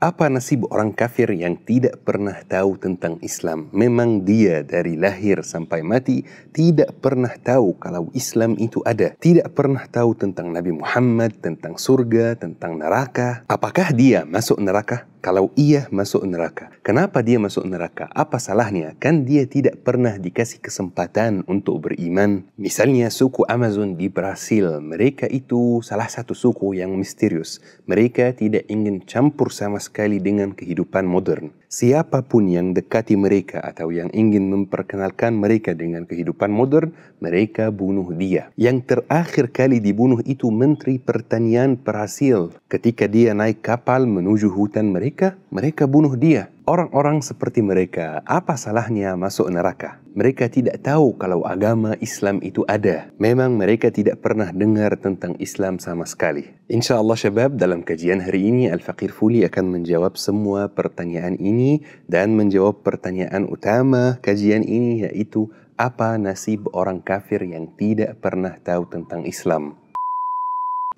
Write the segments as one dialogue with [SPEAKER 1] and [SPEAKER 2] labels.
[SPEAKER 1] Apa nasib orang kafir yang tidak pernah tahu tentang Islam? Memang dia dari lahir sampai mati tidak pernah tahu kalau Islam itu ada. Tidak pernah tahu tentang Nabi Muhammad, tentang surga, tentang neraka. Apakah dia masuk neraka? kalau ia masuk neraka. Kenapa dia masuk neraka? Apa salahnya? Kan dia tidak pernah dikasih kesempatan untuk beriman. Misalnya suku Amazon di Brasil, mereka itu salah satu suku yang misterius. Mereka tidak ingin campur sama sekali dengan kehidupan modern. Siapapun yang dekati mereka atau yang ingin memperkenalkan mereka dengan kehidupan modern, mereka bunuh dia. Yang terakhir kali dibunuh itu Menteri Pertanian Brasil ketika dia naik kapal menuju hutan mereka mereka, mereka bunuh dia. Orang-orang seperti mereka, apa salahnya masuk neraka? Mereka tidak tahu kalau agama Islam itu ada. Memang mereka tidak pernah dengar tentang Islam sama sekali. Insya Allah syabab, dalam kajian hari ini Al-Faqir Fuli akan menjawab semua pertanyaan ini dan menjawab pertanyaan utama kajian ini yaitu apa nasib orang kafir yang tidak pernah tahu tentang Islam.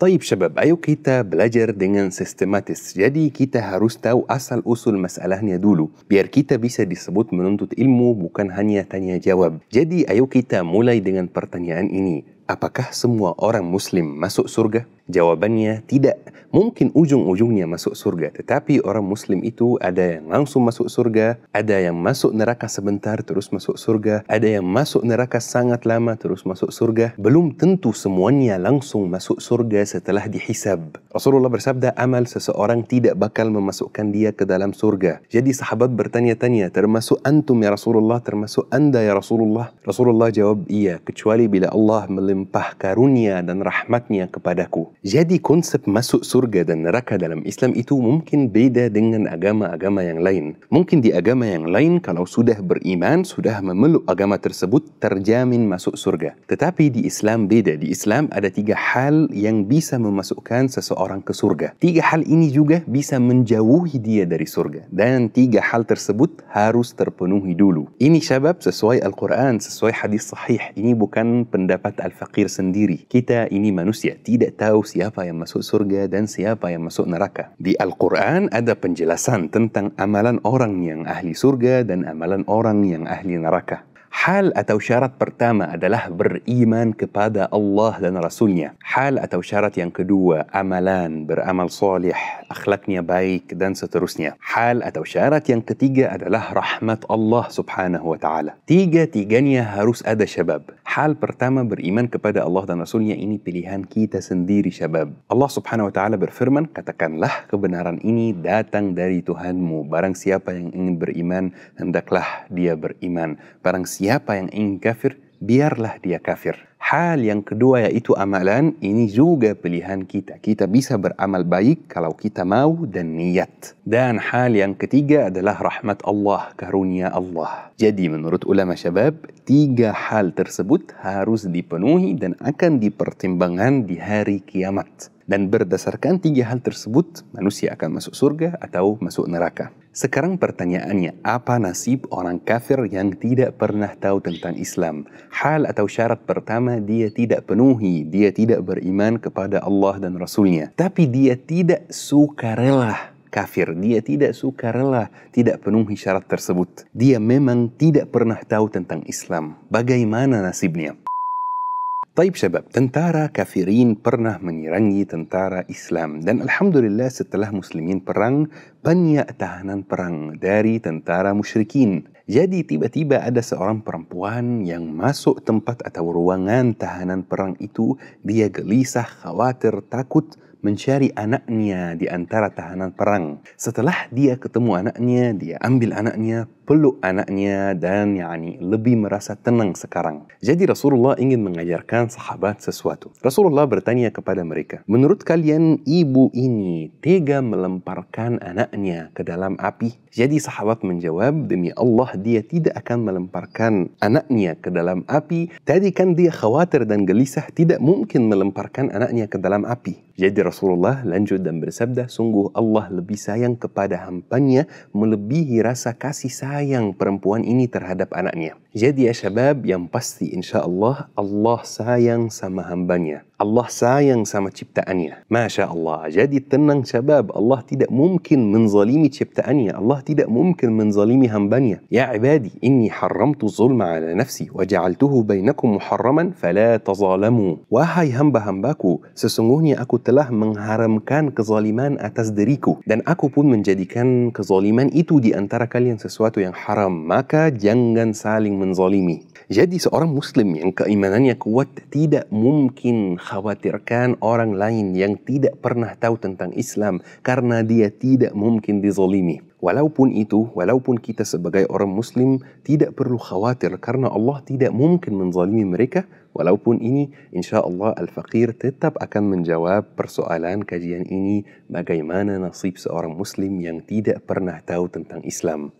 [SPEAKER 1] طيب شباب ايو كيتا بلاجر دينغن سيستماتيس جدي كيتا هاروس تاو اصل اصول مساله هنيا دولو بير كيتا بيسا دي سبوت منونتوت علمو بوكان هنيا تانيا جواب جدي ايو كيتا مولاي دينغن برتانيان اني apakah semua orang muslim masuk surga Jawabannya tidak. Mungkin ujung-ujungnya masuk surga, tetapi orang muslim itu ada yang langsung masuk surga, ada yang masuk neraka sebentar terus masuk surga, ada yang masuk neraka sangat lama terus masuk surga. Belum tentu semuanya langsung masuk surga setelah dihisab. Rasulullah bersabda, amal seseorang tidak bakal memasukkan dia ke dalam surga. Jadi sahabat bertanya-tanya, termasuk antum ya Rasulullah, termasuk anda ya Rasulullah? Rasulullah jawab, iya, kecuali bila Allah melimpah karunia dan rahmatnya kepadaku. jadi konsep masuk surga dan neraka dalam Islam itu mungkin beda dengan agama-agama yang lain. Mungkin di agama yang lain kalau sudah beriman, sudah memeluk agama tersebut, terjamin masuk surga. Tetapi di Islam beda. Di Islam ada tiga hal yang bisa memasukkan seseorang ke surga. Tiga hal ini juga bisa menjauhi dia dari surga. Dan tiga hal tersebut harus terpenuhi dulu. Ini syabab sesuai Al-Quran, sesuai hadis sahih. Ini bukan pendapat al faqir sendiri. Kita ini manusia, tidak tahu siapa yang masuk surga dan siapa yang masuk neraka. Di Al-Quran ada penjelasan tentang amalan orang yang ahli surga dan amalan orang yang ahli neraka. Hal atau syarat pertama adalah beriman kepada Allah dan Rasulnya. Hal atau syarat yang kedua, amalan, beramal soleh, akhlaknya baik, dan seterusnya. Hal atau syarat yang ketiga adalah rahmat Allah subhanahu wa ta'ala. Tiga-tiganya harus ada syabab. Hal pertama beriman kepada Allah dan Rasulnya ini pilihan kita sendiri syabab. Allah subhanahu wa ta'ala berfirman, katakanlah kebenaran ini datang dari Tuhanmu. Barang siapa yang ingin beriman, hendaklah dia beriman. Barang siapa siapa yang ingin kafir, biarlah dia kafir. Hal yang kedua yaitu amalan, ini juga pilihan kita. Kita bisa beramal baik kalau kita mau dan niat. Dan hal yang ketiga adalah rahmat Allah, karunia Allah. Jadi menurut ulama syabab, tiga hal tersebut harus dipenuhi dan akan dipertimbangkan di hari kiamat. Dan berdasarkan tiga hal tersebut, manusia akan masuk surga atau masuk neraka. Sekarang pertanyaannya, apa nasib orang kafir yang tidak pernah tahu tentang Islam? Hal atau syarat pertama, dia tidak penuhi, dia tidak beriman kepada Allah dan Rasulnya. Tapi dia tidak sukarela kafir. Dia tidak sukarela tidak penuhi syarat tersebut. Dia memang tidak pernah tahu tentang Islam. Bagaimana nasibnya? طيب شباب تنتارا كافرين برنه منيرني تنتارا إسلام دان الحمد لله ستلاه مسلمين برنغ بنيا تهنان برنغ داري تنتارا مشركين Jadi tiba-tiba ada seorang perempuan yang masuk tempat atau ruangan tahanan perang itu, dia gelisah, khawatir, takut, mencari anaknya di antara tahanan perang. Setelah dia ketemu anaknya, dia ambil anaknya, peluk anaknya dan yani lebih merasa tenang sekarang. Jadi Rasulullah ingin mengajarkan sahabat sesuatu. Rasulullah bertanya kepada mereka, "Menurut kalian ibu ini tega melemparkan anaknya ke dalam api?" Jadi sahabat menjawab, "Demi Allah dia tidak akan melemparkan anaknya ke dalam api. Tadi kan dia khawatir dan gelisah tidak mungkin melemparkan anaknya ke dalam api." Jadi Rasulullah lanjut dan bersabda, sungguh Allah lebih sayang kepada hambanya melebihi rasa kasih sayang perempuan ini terhadap anaknya. Jadi ya syabab yang pasti insya Allah Allah sayang sama hambanya. Allah sayang sama ciptaannya. Masya Allah. Jadi tenang syabab. Allah tidak mungkin menzalimi ciptaannya. Allah tidak mungkin menzalimi hambanya. Ya ibadi, inni haramtu zulma ala nafsi Waja'altuhu bainakum muharraman fala tazalamu. Wahai hamba-hambaku, sesungguhnya aku telah mengharamkan kezaliman atas diriku. Dan aku pun menjadikan kezaliman itu di antara kalian sesuatu yang haram. Maka jangan saling menzalimi. Jadi seorang muslim yang keimanannya kuat tidak mungkin khawatirkan orang lain yang tidak pernah tahu tentang Islam karena dia tidak mungkin dizalimi. Walaupun itu, walaupun kita sebagai orang muslim tidak perlu khawatir karena Allah tidak mungkin menzalimi mereka, walaupun ini insya Allah Al-Faqir tetap akan menjawab persoalan kajian ini bagaimana nasib seorang muslim yang tidak pernah tahu tentang Islam.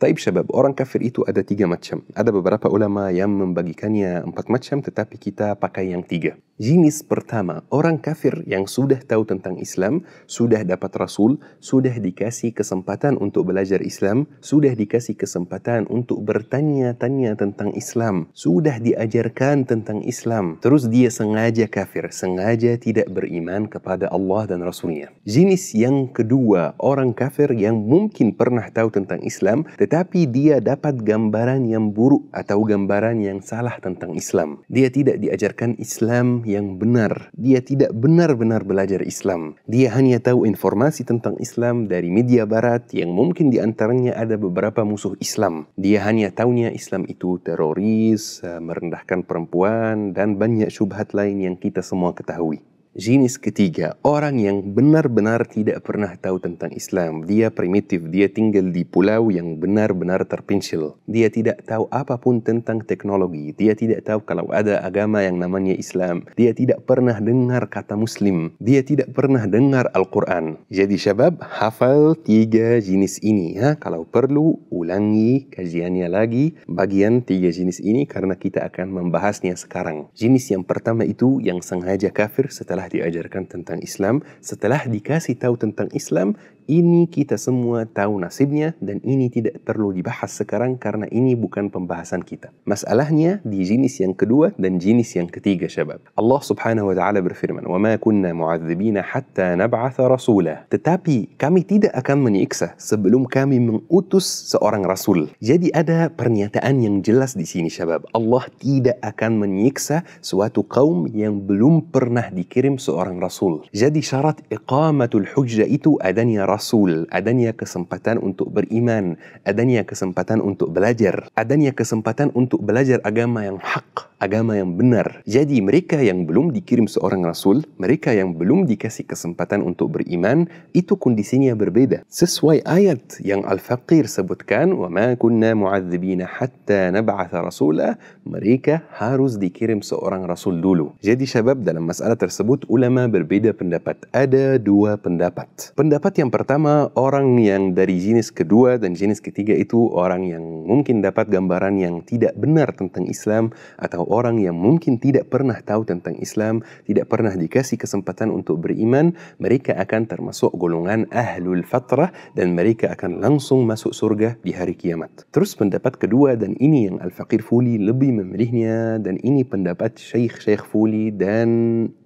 [SPEAKER 1] Taib Syabab, orang kafir itu ada tiga macam. Ada beberapa ulama yang membagikannya empat macam, tetapi kita pakai yang tiga. Jenis pertama, orang kafir yang sudah tahu tentang Islam, sudah dapat Rasul, sudah dikasih kesempatan untuk belajar Islam, sudah dikasih kesempatan untuk bertanya-tanya tentang Islam, sudah diajarkan tentang Islam. Terus dia sengaja kafir, sengaja tidak beriman kepada Allah dan Rasulnya. Jenis yang kedua, orang kafir yang mungkin pernah tahu tentang Islam, tetapi dia dapat gambaran yang buruk atau gambaran yang salah tentang Islam. Dia tidak diajarkan Islam yang benar. Dia tidak benar-benar belajar Islam. Dia hanya tahu informasi tentang Islam dari media barat yang mungkin di antaranya ada beberapa musuh Islam. Dia hanya tahunya Islam itu teroris, eh, merendahkan perempuan, dan banyak syubhat lain yang kita semua ketahui. jenis ketiga, orang yang benar-benar tidak pernah tahu tentang Islam. Dia primitif, dia tinggal di pulau yang benar-benar terpencil. Dia tidak tahu apapun tentang teknologi. Dia tidak tahu kalau ada agama yang namanya Islam. Dia tidak pernah dengar kata Muslim. Dia tidak pernah dengar Al-Quran. Jadi syabab, hafal tiga jenis ini. Ya. Kalau perlu, ulangi kajiannya lagi bagian tiga jenis ini karena kita akan membahasnya sekarang. Jenis yang pertama itu yang sengaja kafir setelah setelah diajarkan tentang Islam, setelah dikasih tahu tentang Islam, ini kita semua tahu nasibnya dan ini tidak perlu dibahas sekarang karena ini bukan pembahasan kita. Masalahnya di jenis yang kedua dan jenis yang ketiga syabab. Allah subhanahu wa ta'ala berfirman, وَمَا كُنَّا مُعَذِّبِينَ حَتَّى نَبْعَثَ رَسُولًا Tetapi kami tidak akan menyiksa sebelum kami mengutus seorang rasul. Jadi ada pernyataan yang jelas di sini syabab. Allah tidak akan menyiksa suatu kaum yang belum pernah dikirim seorang rasul. Jadi syarat iqamatul hujjah itu adanya rasul Rasul, adanya kesempatan untuk beriman, adanya kesempatan untuk belajar, adanya kesempatan untuk belajar agama yang hak, agama yang benar. Jadi mereka yang belum dikirim seorang rasul, mereka yang belum dikasih kesempatan untuk beriman, itu kondisinya berbeda. Sesuai ayat yang Al-Faqir sebutkan, وَمَا كُنَّا مُعَذِّبِينَ حَتَّى نَبْعَثَ رَسُولًا Mereka harus dikirim seorang rasul dulu. Jadi sebab dalam masalah tersebut ulama berbeda pendapat. Ada dua pendapat. Pendapat yang pertama, orang yang dari jenis kedua dan jenis ketiga itu orang yang mungkin dapat gambaran yang tidak benar tentang Islam atau orang yang mungkin tidak pernah tahu tentang Islam, tidak pernah dikasih kesempatan untuk beriman, mereka akan termasuk golongan Ahlul Fatrah dan mereka akan langsung masuk surga di hari kiamat. Terus pendapat kedua dan ini yang Al-Faqir Fuli lebih memilihnya dan ini pendapat Syekh-Syekh Fuli dan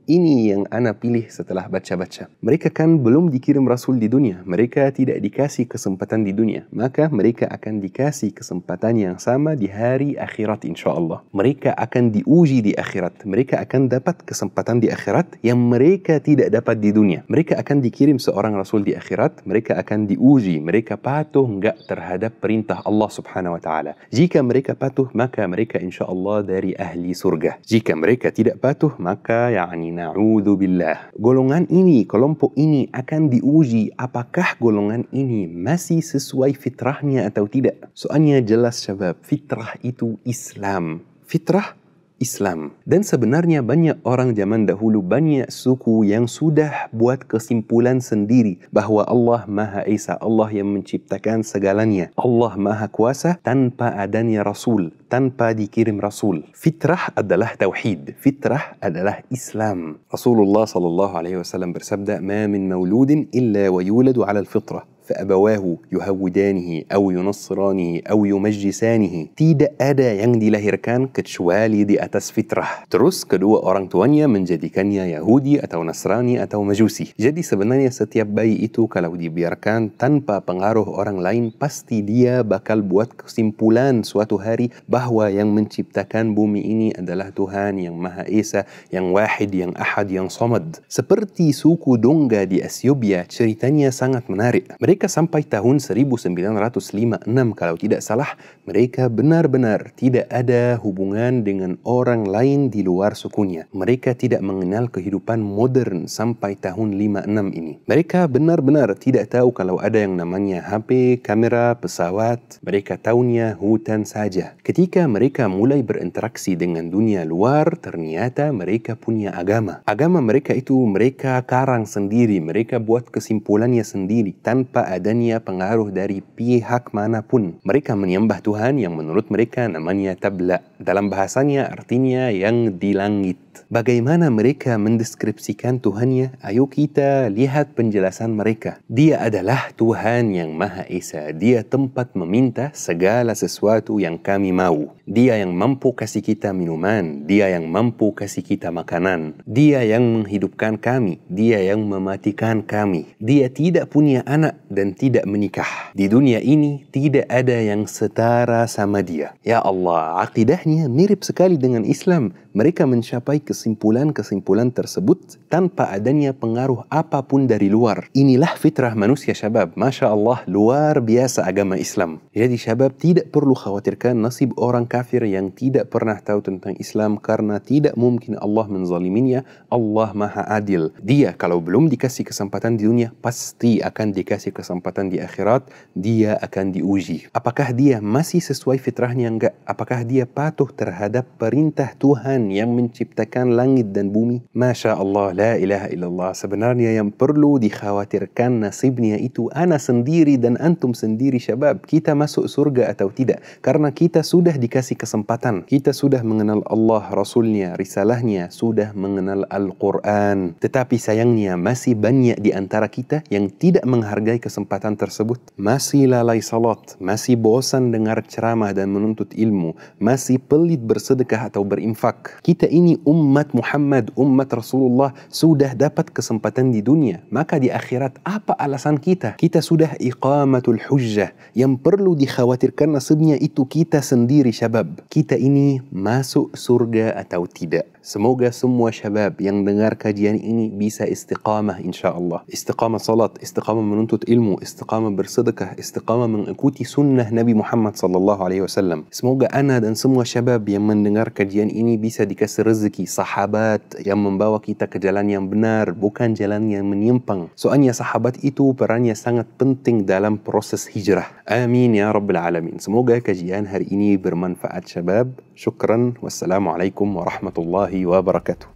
[SPEAKER 1] ini yang ana pilih setelah baca-baca. Mereka kan belum dikirim rasul di dunia. Mereka tidak dikasih kesempatan di dunia. Maka mereka akan dikasih kesempatan yang sama di hari akhirat insyaAllah. Mereka akan diuji di akhirat. Mereka akan dapat kesempatan di akhirat yang mereka tidak dapat di dunia. Mereka akan dikirim seorang rasul di akhirat. Mereka akan diuji. Mereka patuh enggak terhadap perintah Allah subhanahu wa ta'ala. Jika mereka patuh, maka mereka insyaAllah dari ahli surga. Jika mereka tidak patuh, maka yang na'udhu billah. Golongan ini, kelompok ini akan diuji apakah golongan ini masih sesuai fitrahnya atau tidak. Soalnya jelas syabab, fitrah itu Islam. Fitrah Islam. Dan sebenarnya banyak orang zaman dahulu, banyak suku yang sudah buat kesimpulan sendiri bahwa Allah Maha Esa, Allah yang menciptakan segalanya. Allah Maha Kuasa tanpa adanya Rasul, tanpa dikirim Rasul. Fitrah adalah tauhid, fitrah adalah Islam. Rasulullah sallallahu alaihi wasallam bersabda, "Ma min mauludin illa wa yuladu 'ala al-fitrah." فأبواه يهودانه أو ينصرانه أو يمجسانه tidak ada yang dilahirkan kecuali di atas fitrah. Terus kedua orang tuanya menjadikannya Yahudi atau Nasrani atau Majusi. Jadi sebenarnya setiap bayi itu kalau dibiarkan tanpa pengaruh orang lain pasti dia bakal buat kesimpulan suatu hari bahwa yang menciptakan bumi ini adalah Tuhan yang Maha Esa, yang Wahid, yang Ahad, yang Samad. Seperti suku Dongga di Ethiopia, ceritanya sangat menarik. Mereka mereka sampai tahun 1956 kalau tidak salah, mereka benar-benar tidak ada hubungan dengan orang lain di luar sukunya. Mereka tidak mengenal kehidupan modern sampai tahun 56 ini. Mereka benar-benar tidak tahu kalau ada yang namanya HP, kamera, pesawat. Mereka tahunya hutan saja. Ketika mereka mulai berinteraksi dengan dunia luar, ternyata mereka punya agama. Agama mereka itu mereka karang sendiri, mereka buat kesimpulannya sendiri tanpa adanya pengaruh dari pihak manapun. Mereka menyembah Tuhan yang menurut mereka namanya tabla. Dalam bahasanya artinya yang di langit. Bagaimana mereka mendeskripsikan Tuhannya? Ayo kita lihat penjelasan mereka. Dia adalah Tuhan yang Maha Esa. Dia tempat meminta segala sesuatu yang kami mau. Dia yang mampu kasih kita minuman. Dia yang mampu kasih kita makanan. Dia yang menghidupkan kami. Dia yang mematikan kami. Dia tidak punya anak dan tidak menikah. Di dunia ini tidak ada yang setara sama dia. Ya Allah, akidahnya mirip sekali dengan Islam mereka mencapai kesimpulan-kesimpulan tersebut tanpa adanya pengaruh apapun dari luar. Inilah fitrah manusia syabab. Masya Allah, luar biasa agama Islam. Jadi syabab tidak perlu khawatirkan nasib orang kafir yang tidak pernah tahu tentang Islam karena tidak mungkin Allah menzaliminya. Allah maha adil. Dia kalau belum dikasih kesempatan di dunia, pasti akan dikasih kesempatan di akhirat. Dia akan diuji. Apakah dia masih sesuai fitrahnya enggak? Apakah dia patuh terhadap perintah Tuhan Tuhan yang menciptakan langit dan bumi. Masya Allah, la ilaha illallah. Sebenarnya yang perlu dikhawatirkan nasibnya itu ana sendiri dan antum sendiri syabab. Kita masuk surga atau tidak. Karena kita sudah dikasih kesempatan. Kita sudah mengenal Allah, Rasulnya, Risalahnya. Sudah mengenal Al-Quran. Tetapi sayangnya masih banyak di antara kita yang tidak menghargai kesempatan tersebut. Masih lalai salat, masih bosan dengar ceramah dan menuntut ilmu, masih pelit bersedekah atau berinfak kita ini umat Muhammad, umat Rasulullah sudah dapat kesempatan di dunia. Maka di akhirat apa alasan kita? Kita sudah iqamatul hujjah. Yang perlu dikhawatirkan nasibnya itu kita sendiri syabab. Kita ini masuk surga atau tidak. Semoga semua syabab yang dengar kajian ini bisa istiqamah insyaAllah. Istiqamah salat, istiqamah menuntut ilmu, istiqamah bersedekah, istiqamah mengikuti sunnah Nabi Muhammad sallallahu alaihi wasallam. Semoga ana dan semua syabab yang mendengar kajian ini bisa kita dikasih rezeki sahabat yang membawa kita ke jalan yang benar bukan jalan yang menyimpang soalnya sahabat itu perannya sangat penting dalam proses hijrah amin ya rabbal alamin semoga kajian hari ini bermanfaat syabab syukran wassalamualaikum warahmatullahi wabarakatuh